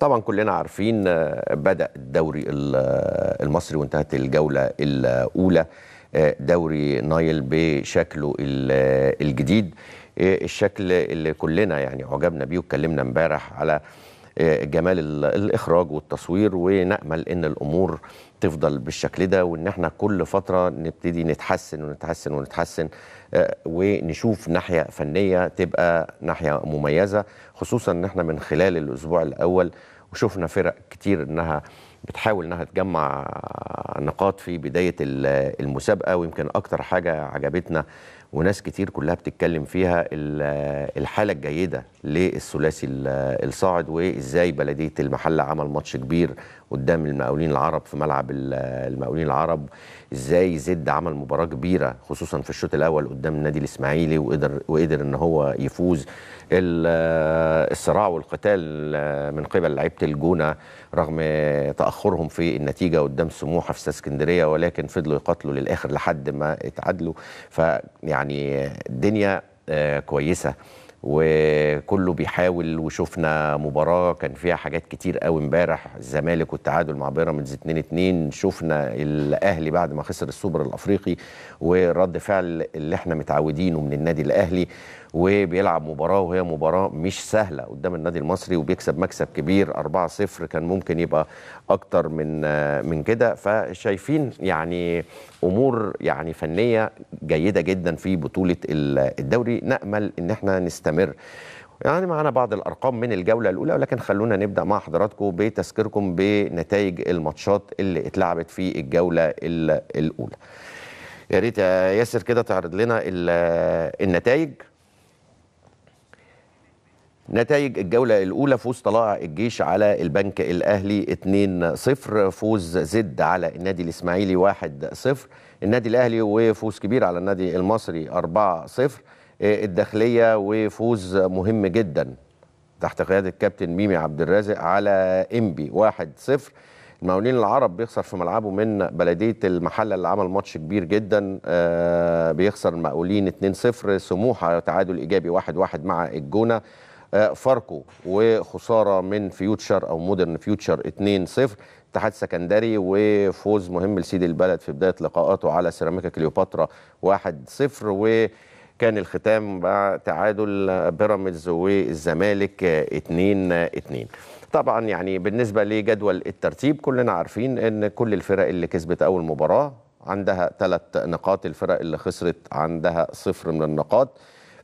طبعا كلنا عارفين آه، بدا الدوري آه، المصري وانتهت الجوله الاولى آه، دوري نايل بشكله الجديد الشكل اللي كلنا يعني عجبنا بيه واتكلمنا امبارح على جمال الاخراج والتصوير ونامل ان الامور تفضل بالشكل ده وان احنا كل فتره نبتدي نتحسن ونتحسن ونتحسن آه، ونشوف ناحيه فنيه تبقى ناحيه مميزه خصوصا ان احنا من خلال الاسبوع الاول وشفنا فرق كتير انها بتحاول انها تجمع نقاط في بدايه المسابقه ويمكن اكتر حاجه عجبتنا وناس كتير كلها بتتكلم فيها الحاله الجيده للثلاثي الصاعد وازاي بلديه المحله عمل ماتش كبير قدام المقاولين العرب في ملعب المقاولين العرب ازاي زد عمل مباراه كبيره خصوصا في الشوط الاول قدام النادي الاسماعيلي وقدر وقدر ان هو يفوز الصراع والقتال من قبل لعيبه الجونه رغم تاخرهم في النتيجه قدام سموحه في اسكندريه ولكن فضلوا يقاتلوا للاخر لحد ما اتعادلوا فيعني الدنيا آه، كويسه وكله بيحاول وشفنا مباراه كان فيها حاجات كتير قوي امبارح الزمالك والتعادل مع بيراميدز 2 2 شفنا الاهلي بعد ما خسر السوبر الافريقي ورد فعل اللي احنا متعودينه من النادي الاهلي وبيلعب مباراه وهي مباراه مش سهله قدام النادي المصري وبيكسب مكسب كبير 4-0 كان ممكن يبقى اكتر من من كده فشايفين يعني امور يعني فنيه جيده جدا في بطوله الدوري نامل ان احنا نستمر يعني معانا بعض الارقام من الجوله الاولى ولكن خلونا نبدا مع حضراتكم بتذكيركم بنتائج الماتشات اللي اتلعبت في الجوله الاولى يا ريت يا ياسر كده تعرض لنا النتائج نتائج الجولة الأولى فوز طلائع الجيش على البنك الأهلي 2-0 فوز زد على النادي الإسماعيلي 1-0 النادي الأهلي وفوز كبير على النادي المصري 4-0 آه، الداخلية وفوز مهم جدا تحت قيادة كابتن ميمي عبد الرازق على إنبي 1-0 المقاولين العرب بيخسر في ملعبه من بلديه المحله اللي عمل ماتش كبير جدا آه، بيخسر المقاولين 2-0 سموحه تعادل ايجابي 1-1 مع الجونه فاركو وخساره من فيوتشر او مودرن فيوتشر 2-0 اتحاد سكندري وفوز مهم لسيد البلد في بدايه لقاءاته على سيراميكا كليوباترا 1-0 وكان الختام مع تعادل بيراميدز والزمالك 2-2 طبعا يعني بالنسبه لجدول الترتيب كلنا عارفين ان كل الفرق اللي كسبت اول مباراه عندها ثلاث نقاط الفرق اللي خسرت عندها صفر من النقاط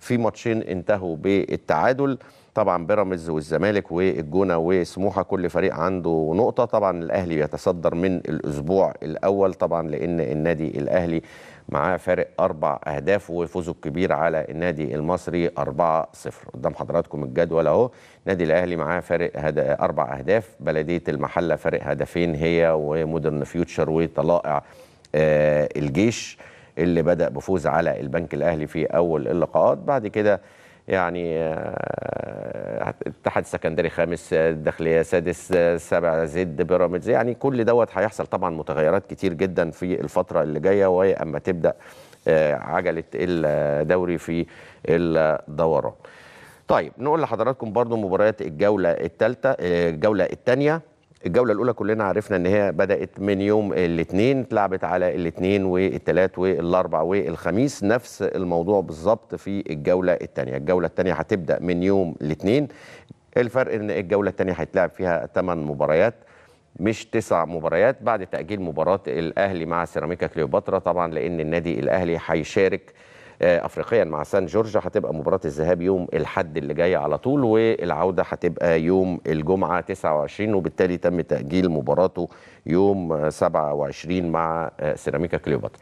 في ماتشين انتهوا بالتعادل طبعا بيراميدز والزمالك والجونه وسموحه كل فريق عنده نقطه طبعا الاهلي يتصدر من الاسبوع الاول طبعا لان النادي الاهلي معاه فارق اربع اهداف وفوزه الكبير على النادي المصري 4-0 قدام حضراتكم الجدول اهو النادي الاهلي معاه فارق هد... اربع اهداف بلديه المحله فارق هدفين هي ومودرن فيوتشر وطلائع آه الجيش اللي بدأ بفوز على البنك الأهلي في أول اللقاءات بعد كده يعني آه، اتحاد السكندري خامس آه، الداخليه سادس آه، سابع زد بيراميدز يعني كل دوت هيحصل طبعا متغيرات كتير جدا في الفتره اللي جايه وهي اما تبدا عجله الدوري في الدوران. طيب نقول لحضراتكم برضو مباريات الجوله الثالثه الجوله الثانيه الجوله الاولى كلنا عرفنا ان هي بدات من يوم الاثنين اتلعبت على الاثنين والثلاث والاربع والخميس نفس الموضوع بالظبط في الجوله الثانيه الجوله الثانيه هتبدا من يوم الاثنين الفرق ان الجوله الثانيه هيتلعب فيها 8 مباريات مش تسع مباريات بعد تاجيل مباراه الاهلي مع سيراميكا كليوباترا طبعا لان النادي الاهلي هيشارك آه، افريقيا مع سان جورج هتبقى مباراه الذهاب يوم الاحد اللي جاي على طول والعوده هتبقى يوم الجمعه 29 وبالتالي تم تاجيل مباراته يوم 27 مع آه، سيراميكا كليوباترا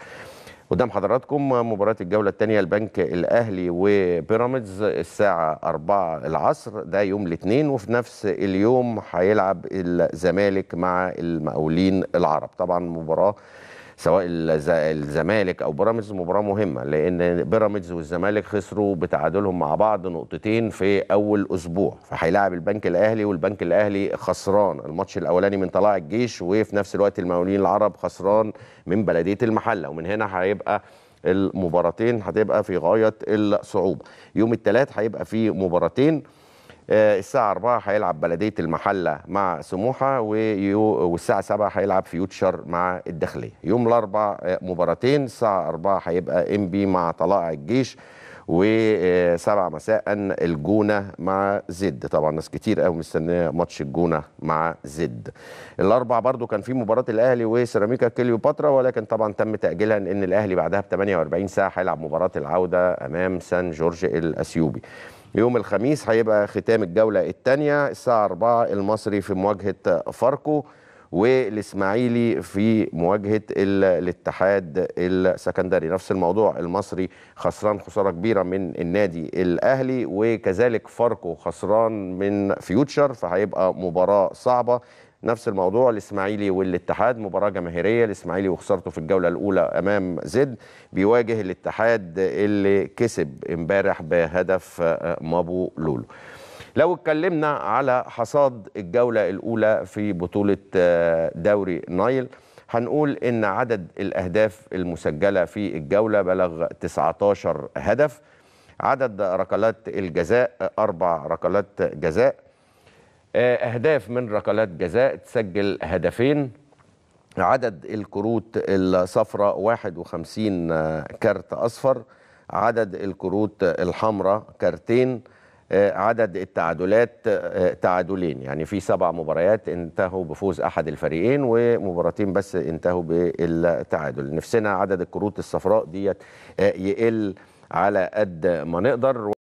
قدام حضراتكم مباراة الجولة الثانية البنك الأهلي وبيراميدز الساعة 4 العصر ده يوم الاثنين وفي نفس اليوم هيلعب الزمالك مع المقاولين العرب طبعا مباراة سواء الزمالك او بيراميدز مباراه مهمه لان بيراميدز والزمالك خسروا بتعادلهم مع بعض نقطتين في اول اسبوع فهيلاعب البنك الاهلي والبنك الاهلي خسران الماتش الاولاني من طلائع الجيش وفي نفس الوقت المقاولين العرب خسران من بلديه المحله ومن هنا هيبقى المباراتين هتبقى في غايه الصعوبه يوم الثلاث هيبقى في مباراتين آه، الساعه 4 هيلعب بلديه المحله مع سموحه والساعه 7 هيلعب فيوتشر مع الداخليه يوم الاربع آه، مباراتين الساعه 4 هيبقى ام بي مع طلائع الجيش و7 مساء الجونة مع زد طبعا ناس كتير قوي مستنية ماتش الجونة مع زد الأربع برضو كان في مباراة الأهلي وسيراميكا كليوباترا ولكن طبعا تم تأجيلها لأن الأهلي بعدها ب 48 ساعة هيلعب مباراة العودة أمام سان جورج الأثيوبي يوم الخميس هيبقى ختام الجولة الثانية الساعة 4 المصري في مواجهة فاركو والاسماعيلي في مواجهه الاتحاد السكندري نفس الموضوع المصري خسران خساره كبيره من النادي الاهلي وكذلك فاركو خسران من فيوتشر فهيبقى مباراه صعبه نفس الموضوع الاسماعيلي والاتحاد مباراه جماهيريه الاسماعيلي وخسارته في الجوله الاولى امام زد بيواجه الاتحاد اللي كسب امبارح بهدف آه، مابو لولو لو اتكلمنا على حصاد الجوله الاولى في بطوله آه، دوري نايل هنقول ان عدد الاهداف المسجله في الجوله بلغ 19 هدف عدد ركلات الجزاء آه، اربع ركلات جزاء آه، أهداف من ركلات جزاء تسجل هدفين عدد الكروت الصفراء 51 آه، كارت أصفر عدد الكروت الحمراء كارتين آه، عدد التعادلات تعادلين يعني في سبع مباريات انتهوا بفوز احد الفريقين ومباراتين بس انتهوا بالتعادل نفسنا عدد الكروت الصفراء ديت يقل على قد ما نقدر